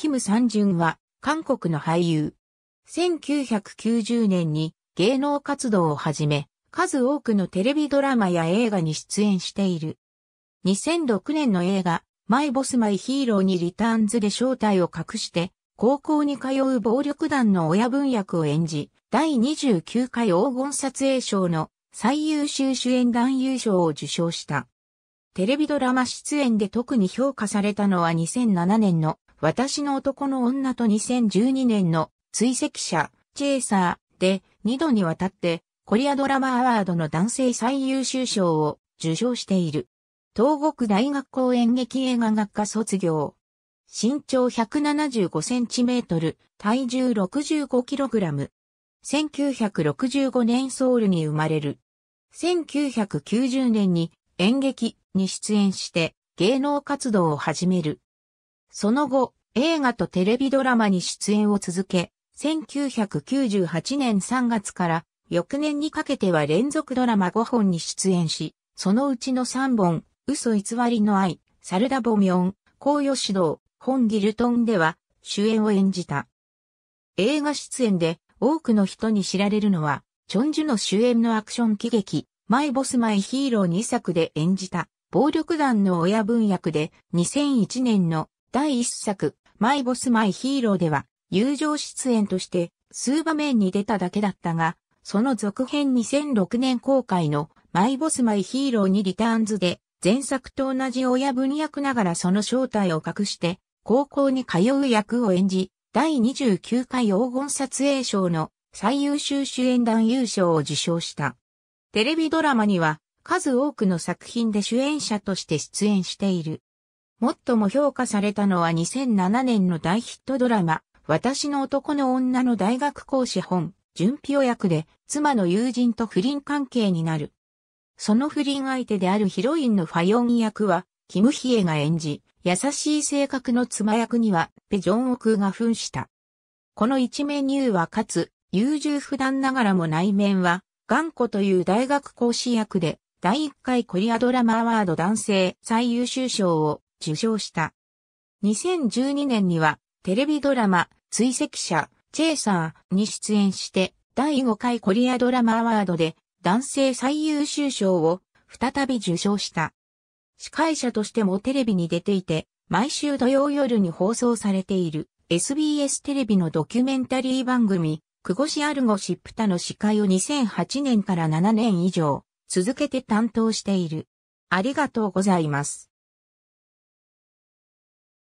キム・サンジュンは、韓国の俳優。1990年に芸能活動をはじめ、数多くのテレビドラマや映画に出演している。2006年の映画、マイボスマイヒーローにリターンズで正体を隠して、高校に通う暴力団の親分役を演じ、第29回黄金撮影賞の最優秀主演男優賞を受賞した。テレビドラマ出演で特に評価されたのは2007年の私の男の女と2012年の追跡者、チェーサーで2度にわたってコリアドラマアワードの男性最優秀賞を受賞している。東国大学校演劇映画学科卒業。身長175センチメートル、体重65キログラム。1965年ソウルに生まれる。1990年に演劇に出演して芸能活動を始める。その後、映画とテレビドラマに出演を続け、1998年3月から翌年にかけては連続ドラマ5本に出演し、そのうちの3本、嘘偽りの愛、サルダボミョン、高吉道、本ギルトンでは主演を演じた。映画出演で多くの人に知られるのは、チョンジュの主演のアクション喜劇、マイボスマイヒーロー2作で演じた、暴力団の親分役で2001年の第1作、マイボスマイヒーローでは、友情出演として数場面に出ただけだったが、その続編2006年公開のマイボスマイヒーローにリターンズで、前作と同じ親分役ながらその正体を隠して、高校に通う役を演じ、第29回黄金撮影賞の最優秀主演男優賞を受賞した。テレビドラマには数多くの作品で主演者として出演している。最も評価されたのは2007年の大ヒットドラマ、私の男の女の大学講師本、準ピオ役で、妻の友人と不倫関係になる。その不倫相手であるヒロインのファヨン役は、キムヒエが演じ、優しい性格の妻役には、ペジョンオクが扮した。この一面ニューはかつ、優柔不断ながらも内面は、頑固という大学講師役で、第1回コリアドラマアワード男性最優秀賞を受賞した。2012年には、テレビドラマ、追跡者、チェイサーに出演して、第5回コリアドラマアワードで、男性最優秀賞を再び受賞した。司会者としてもテレビに出ていて、毎週土曜夜に放送されている SBS テレビのドキュメンタリー番組、クゴシアルゴシップタの司会を2008年から7年以上続けて担当している。ありがとうございます。